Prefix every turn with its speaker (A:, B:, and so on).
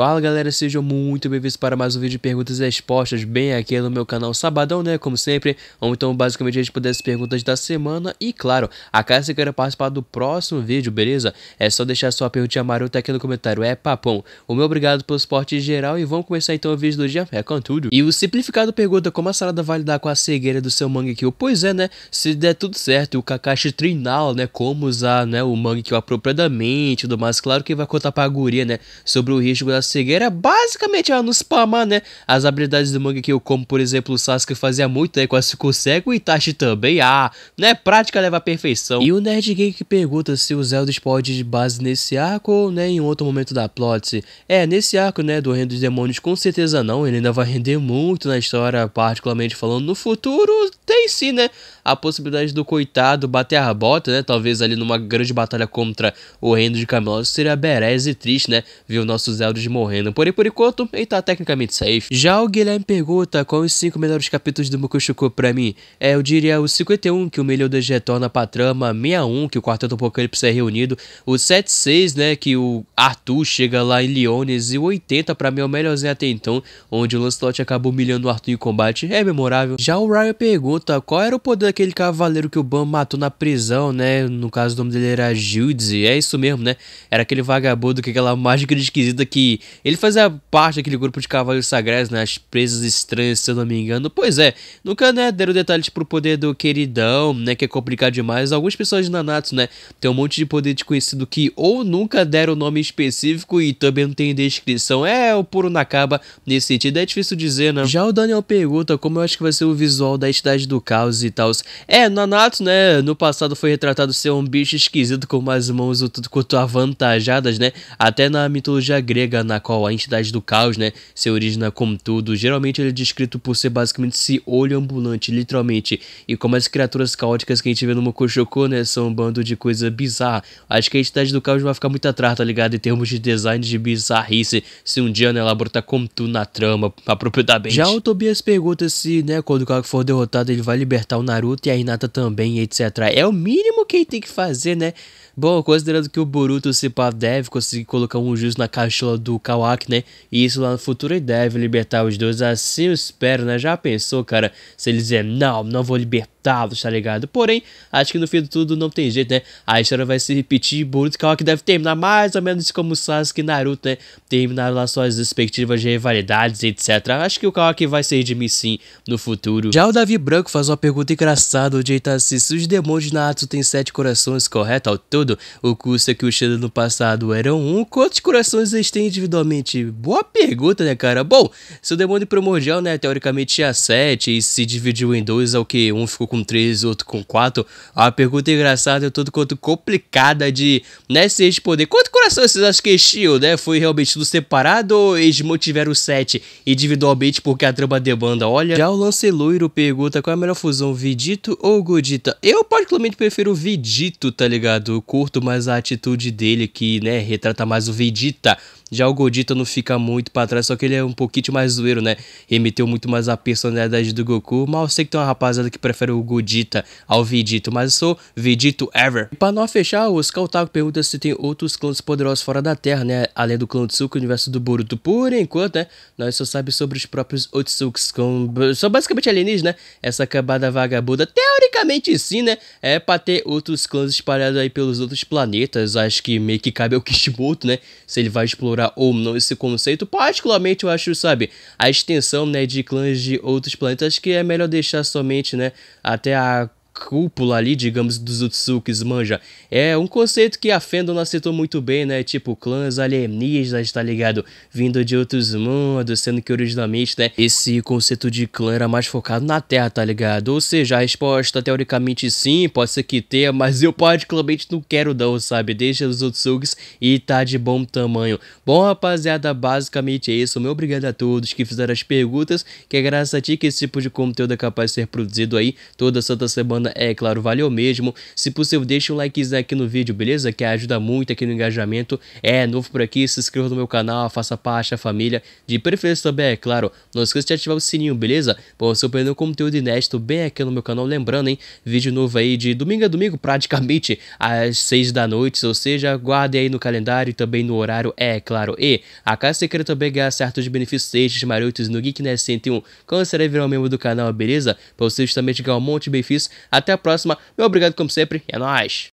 A: Fala galera, sejam muito bem-vindos para mais um vídeo de perguntas e respostas, bem aqui no meu canal Sabadão, né, como sempre, onde então basicamente a gente puder as perguntas da semana e claro, a casa que quer participar do próximo vídeo, beleza? É só deixar sua perguntinha marota tá aqui no comentário, é papão. O meu obrigado pelo suporte geral e vamos começar então o vídeo do dia, é com tudo. E o simplificado pergunta como a salada vai lidar com a cegueira do seu Mangekyou, pois é, né, se der tudo certo o Kakashi treinar, né, como usar, né, o Mangekyou apropriadamente e tudo mais, claro que vai contar pra guria, né, sobre o risco da cegueira basicamente ela não spamar, né? As habilidades do manga que eu como, por exemplo, o Sasuke fazia muito, aí quase ficou cego, e Itachi também, ah, né? Prática leva à perfeição. E o Nerd Geek pergunta se os Elders pode de base nesse arco ou, né, em outro momento da plot. É, nesse arco, né, do Reino dos Demônios, com certeza não, ele ainda vai render muito na história, particularmente falando, no futuro tem sim, né? A possibilidade do coitado bater a bota, né? Talvez ali numa grande batalha contra o Reino de Camelot seria berés e triste, né? Ver nosso nossos de morrendo, porém por enquanto ele tá tecnicamente safe. Já o Guilherme pergunta quais os 5 melhores capítulos do Mukushuku pra mim. É, eu diria o 51, que o Meliodas retorna pra trama, 61, que o Quarteto Apocalipse é reunido, o 76, né, que o Arthur chega lá em Leones, e o 80 pra mim é o melhorzinho até então, onde o Lancelot acabou humilhando o Arthur em combate, é memorável. Já o Ryan pergunta qual era o poder daquele cavaleiro que o Ban matou na prisão, né, no caso o nome dele era e é isso mesmo, né, era aquele vagabundo que aquela mágica esquisita que ele fazia parte daquele grupo de cavalos sagrados, né? As presas estranhas, se eu não me engano. Pois é, nunca, né, deram detalhes tipo, pro poder do queridão, né? Que é complicado demais. Alguns pessoas de Nanatsu, né? Tem um monte de poder desconhecido que ou nunca deram nome específico e também não tem descrição. É o puro Nakaba nesse sentido. É difícil dizer, né? Já o Daniel pergunta como eu acho que vai ser o visual da entidade do caos e tal. É, Nanatsu, né? No passado foi retratado ser um bicho esquisito com umas mãos o tudo quanto avantajadas, né? Até na mitologia grega, na qual a entidade do caos né, se origina como tudo, geralmente ele é descrito por ser basicamente esse olho ambulante, literalmente. E como as criaturas caóticas que a gente vê no Mokoshoko, né, são um bando de coisa bizarra, acho que a entidade do caos vai ficar muito atrás, tá ligado? Em termos de design de bizarrice, se um dia né, ela botar como tudo na trama, apropriadamente. Já o Tobias pergunta se, né, quando o Kaku for derrotado, ele vai libertar o Naruto e a Hinata também, etc. É o mínimo que ele tem que fazer, né? Bom, considerando que o Boruto se pá deve conseguir colocar um juiz na caixa do do Kawak, né? E isso lá no futuro ele deve libertar os dois, assim eu espero, né? Já pensou, cara, se ele dizer, não, não vou libertá-los, tá ligado? Porém, acho que no fim de tudo não tem jeito, né? A história vai se repetir, Boruto e Kawak deve terminar mais ou menos como Sasuke e Naruto, né? Terminaram lá suas respectivas rivalidades, etc. Acho que o Kawak vai ser de mim sim no futuro. Já o Davi Branco faz uma pergunta engraçada, onde ele tá assim, se os demônios de Naruto têm sete corações, correto? Ao todo, o custo é que o Shadow no passado eram um, quantos corações eles têm individualmente? individualmente? Boa pergunta, né, cara? Bom, se o demônio primordial, né, teoricamente tinha 7 e se dividiu em dois, ao que um ficou com 3, outro com 4. É a pergunta engraçada é todo quanto complicada de, né, se responder. Quanto coração vocês acham que enchiam, né? Foi realmente tudo separado ou eles mantiveram 7 individualmente porque a trama demanda? Olha, já o lance loiro pergunta qual é a melhor fusão, Vidito ou Godita? Eu particularmente prefiro o Vidito, tá ligado? Eu curto mais a atitude dele que, né, retrata mais o Vegeta já o Godita não fica muito para trás, só que ele é um pouquinho mais zoeiro, né? Remeteu muito mais a personalidade do Goku. Mal sei que tem uma rapaziada que prefere o Godita ao Vegito, mas eu sou Vegito ever. E pra não fechar, o Skaltago pergunta se tem outros clãs poderosos fora da Terra, né? Além do clã Tsuku, o universo do Boruto. Por enquanto, né? Nós só sabemos sobre os próprios Otsuks, com... são basicamente alienígenas, né? Essa acabada vagabunda, teoricamente sim, né? É pra ter outros clãs espalhados aí pelos outros planetas. Acho que meio que cabe ao Kishimoto, né? Se ele vai explorar ou não esse conceito. Particularmente, eu acho, sabe, a extensão né, de clãs de outros planetas que é melhor deixar somente né, até a cúpula ali, digamos, dos Utsukis, manja. É um conceito que a Fendona aceitou muito bem, né? Tipo, clãs alienígenas, tá ligado? Vindo de outros mundos, sendo que originalmente, né? Esse conceito de clã era mais focado na Terra, tá ligado? Ou seja, a resposta, teoricamente, sim, pode ser que tenha, mas eu particularmente não quero não, sabe? Deixa os Utsukis e tá de bom tamanho. Bom, rapaziada, basicamente é isso. Meu obrigado a todos que fizeram as perguntas, que é graças a ti que esse tipo de conteúdo é capaz de ser produzido aí toda santa semana é claro, valeu mesmo. Se possível, deixa o um likezinho aqui no vídeo, beleza? Que ajuda muito aqui no engajamento. É novo por aqui, se inscreva no meu canal, faça parte da família. De preferência também, é claro, não esqueça de ativar o sininho, beleza? Pra você perder o conteúdo inédito bem aqui no meu canal. Lembrando, hein? Vídeo novo aí de domingo a domingo, praticamente às 6 da noite. Ou seja, guarde aí no calendário e também no horário, é claro. E a Casa Secreta também ganhar certos benefícios de marotos no Geek Nest 101. Quando você virar um membro do canal, beleza? Pra você justamente ganhar um monte de benefícios. Até a próxima. Meu obrigado como sempre. É nóis.